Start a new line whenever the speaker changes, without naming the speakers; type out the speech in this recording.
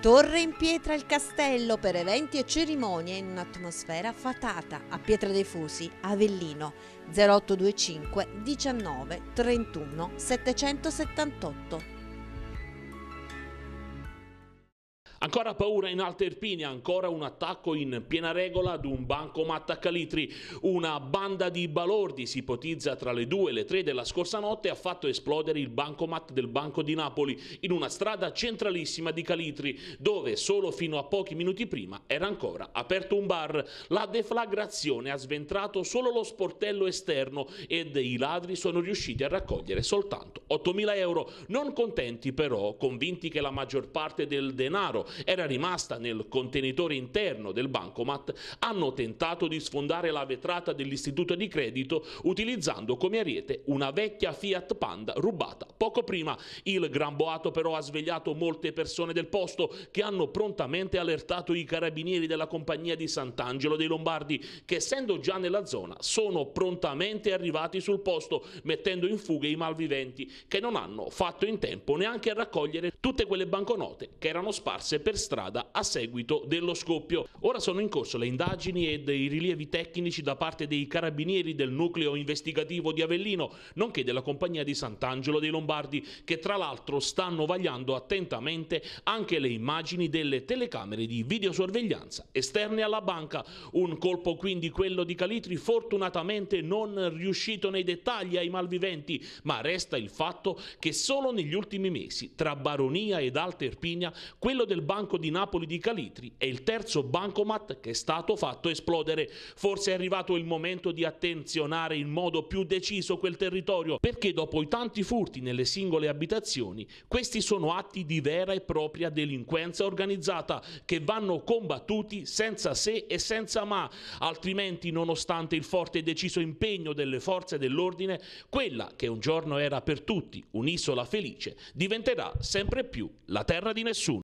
Torre in pietra il castello per eventi e cerimonie in un'atmosfera fatata a Pietra dei Fusi, Avellino 0825 19 31 778. Ancora paura in Alta Irpinia, ancora un attacco in piena regola ad un bancomat a Calitri. Una banda di balordi si ipotizza tra le 2 e le 3 della scorsa notte e ha fatto esplodere il bancomat del Banco di Napoli in una strada centralissima di Calitri, dove solo fino a pochi minuti prima era ancora aperto un bar. La deflagrazione ha sventrato solo lo sportello esterno ed i ladri sono riusciti a raccogliere soltanto 8.000 euro. Non contenti però, convinti che la maggior parte del denaro era rimasta nel contenitore interno del bancomat, hanno tentato di sfondare la vetrata dell'istituto di credito utilizzando come ariete una vecchia Fiat Panda rubata. Poco prima il gran boato però ha svegliato molte persone del posto che hanno prontamente allertato i carabinieri della compagnia di Sant'Angelo dei Lombardi che essendo già nella zona sono prontamente arrivati sul posto mettendo in fuga i malviventi che non hanno fatto in tempo neanche a raccogliere tutte quelle banconote che erano sparse per strada a seguito dello scoppio. Ora sono in corso le indagini e i rilievi tecnici da parte dei carabinieri del nucleo investigativo di Avellino, nonché della compagnia di Sant'Angelo dei Lombardi, che tra l'altro stanno vagliando attentamente anche le immagini delle telecamere di videosorveglianza esterne alla banca. Un colpo quindi quello di Calitri fortunatamente non riuscito nei dettagli ai malviventi, ma resta il fatto che solo negli ultimi mesi tra Baronia ed Alta Erpinia quello del banco di Napoli di Calitri è il terzo bancomat che è stato fatto esplodere. Forse è arrivato il momento di attenzionare in modo più deciso quel territorio, perché dopo i tanti furti nelle singole abitazioni, questi sono atti di vera e propria delinquenza organizzata che vanno combattuti senza se e senza ma, altrimenti nonostante il forte e deciso impegno delle forze dell'ordine, quella che un giorno era per tutti un'isola felice diventerà sempre più la terra di nessuno.